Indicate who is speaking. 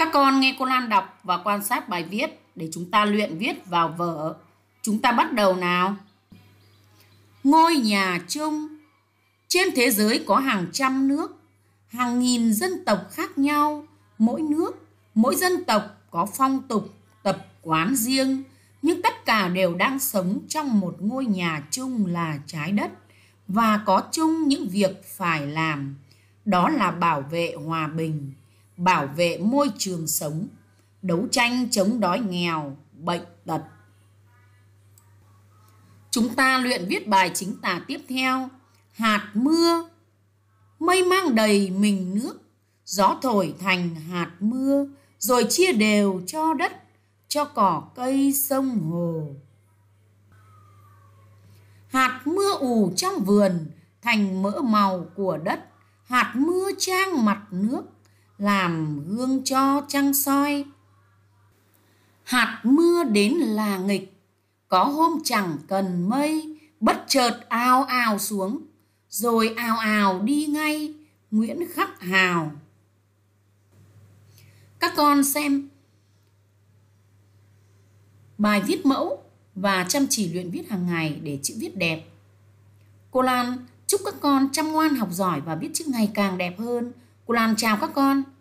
Speaker 1: Các con nghe cô Lan đọc và quan sát bài viết để chúng ta luyện viết vào vở. Chúng ta bắt đầu nào. Ngôi nhà chung Trên thế giới có hàng trăm nước, hàng nghìn dân tộc khác nhau. Mỗi nước, mỗi dân tộc có phong tục, tập quán riêng, nhưng tất cả đều đang sống trong một ngôi nhà chung là trái đất và có chung những việc phải làm, đó là bảo vệ hòa bình bảo vệ môi trường sống, đấu tranh chống đói nghèo, bệnh tật. Chúng ta luyện viết bài chính tả tiếp theo. Hạt mưa, mây mang đầy mình nước, gió thổi thành hạt mưa, rồi chia đều cho đất, cho cỏ cây sông hồ. Hạt mưa ủ trong vườn thành mỡ màu của đất, hạt mưa trang mặt nước, làm gương cho trăng soi hạt mưa đến là nghịch có hôm chẳng cần mây bất chợt ao ao xuống rồi ao ao đi ngay nguyễn khắc hào các con xem bài viết mẫu và chăm chỉ luyện viết hàng ngày để chữ viết đẹp cô lan chúc các con chăm ngoan học giỏi và biết chữ ngày càng đẹp hơn Cô Lan chào các con.